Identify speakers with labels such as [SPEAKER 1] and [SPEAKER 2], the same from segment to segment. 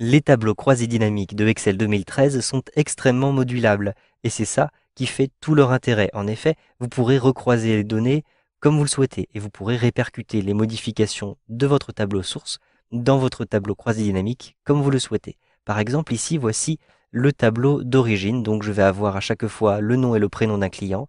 [SPEAKER 1] Les tableaux croisés dynamiques de Excel 2013 sont extrêmement modulables, et c'est ça qui fait tout leur intérêt. En effet, vous pourrez recroiser les données comme vous le souhaitez, et vous pourrez répercuter les modifications de votre tableau source dans votre tableau croisé dynamique comme vous le souhaitez. Par exemple, ici, voici le tableau d'origine, donc je vais avoir à chaque fois le nom et le prénom d'un client,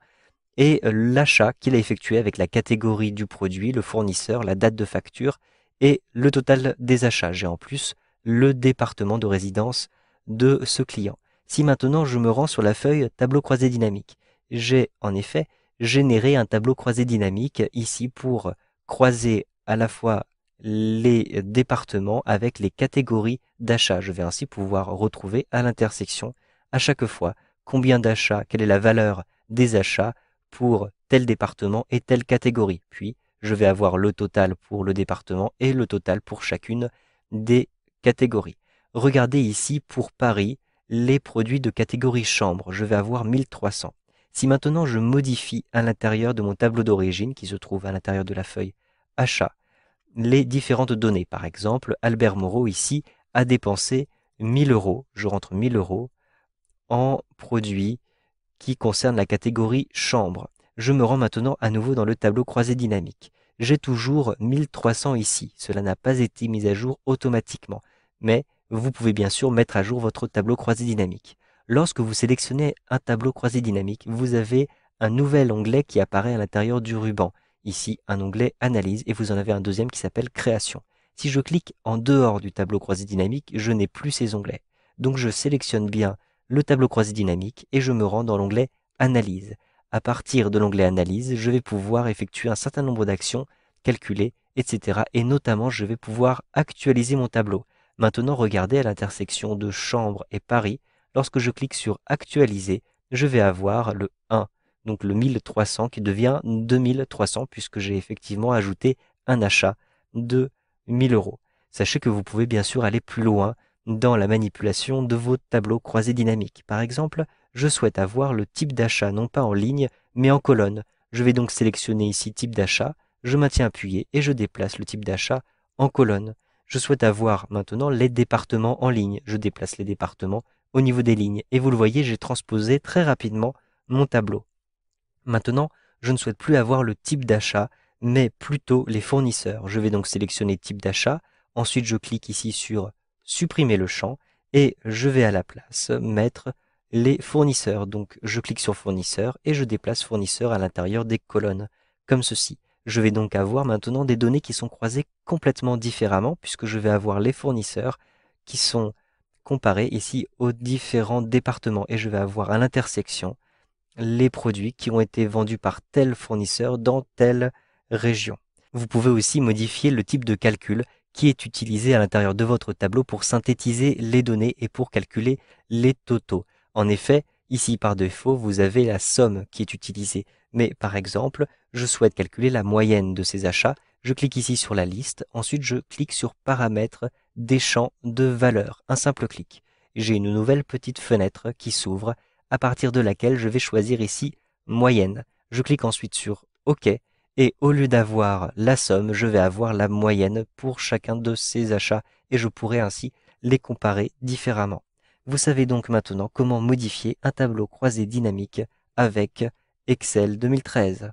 [SPEAKER 1] et l'achat qu'il a effectué avec la catégorie du produit, le fournisseur, la date de facture et le total des achats. J'ai en plus le département de résidence de ce client. Si maintenant je me rends sur la feuille tableau croisé dynamique, j'ai en effet généré un tableau croisé dynamique ici pour croiser à la fois les départements avec les catégories d'achat Je vais ainsi pouvoir retrouver à l'intersection à chaque fois combien d'achats, quelle est la valeur des achats pour tel département et telle catégorie. Puis, je vais avoir le total pour le département et le total pour chacune des Catégorie. Regardez ici pour Paris les produits de catégorie chambre. Je vais avoir 1300. Si maintenant je modifie à l'intérieur de mon tableau d'origine qui se trouve à l'intérieur de la feuille achat les différentes données, par exemple Albert Moreau ici a dépensé 1000 euros. Je rentre 1000 euros en produits qui concernent la catégorie chambre. Je me rends maintenant à nouveau dans le tableau croisé dynamique. J'ai toujours 1300 ici. Cela n'a pas été mis à jour automatiquement mais vous pouvez bien sûr mettre à jour votre tableau croisé dynamique. Lorsque vous sélectionnez un tableau croisé dynamique, vous avez un nouvel onglet qui apparaît à l'intérieur du ruban. Ici, un onglet Analyse et vous en avez un deuxième qui s'appelle Création. Si je clique en dehors du tableau croisé dynamique, je n'ai plus ces onglets. Donc je sélectionne bien le tableau croisé dynamique et je me rends dans l'onglet Analyse. À partir de l'onglet Analyse, je vais pouvoir effectuer un certain nombre d'actions, calculer, etc. Et notamment, je vais pouvoir actualiser mon tableau. Maintenant regardez à l'intersection de Chambre et Paris. Lorsque je clique sur Actualiser, je vais avoir le 1, donc le 1300 qui devient 2300 puisque j'ai effectivement ajouté un achat de 1000 euros. Sachez que vous pouvez bien sûr aller plus loin dans la manipulation de vos tableaux croisés dynamiques. Par exemple, je souhaite avoir le type d'achat non pas en ligne mais en colonne. Je vais donc sélectionner ici type d'achat, je maintiens appuyé et je déplace le type d'achat en colonne je souhaite avoir maintenant les départements en ligne. Je déplace les départements au niveau des lignes. Et vous le voyez, j'ai transposé très rapidement mon tableau. Maintenant, je ne souhaite plus avoir le type d'achat, mais plutôt les fournisseurs. Je vais donc sélectionner type d'achat. Ensuite, je clique ici sur supprimer le champ et je vais à la place mettre les fournisseurs. Donc, je clique sur fournisseurs et je déplace fournisseurs à l'intérieur des colonnes, comme ceci. Je vais donc avoir maintenant des données qui sont croisées complètement différemment puisque je vais avoir les fournisseurs qui sont comparés ici aux différents départements et je vais avoir à l'intersection les produits qui ont été vendus par tel fournisseur dans telle région. Vous pouvez aussi modifier le type de calcul qui est utilisé à l'intérieur de votre tableau pour synthétiser les données et pour calculer les totaux. En effet, ici par défaut, vous avez la somme qui est utilisée mais par exemple, je souhaite calculer la moyenne de ces achats, je clique ici sur la liste, ensuite je clique sur paramètres des champs de valeur, un simple clic. J'ai une nouvelle petite fenêtre qui s'ouvre, à partir de laquelle je vais choisir ici moyenne. Je clique ensuite sur OK, et au lieu d'avoir la somme, je vais avoir la moyenne pour chacun de ces achats, et je pourrai ainsi les comparer différemment. Vous savez donc maintenant comment modifier un tableau croisé dynamique avec Excel 2013.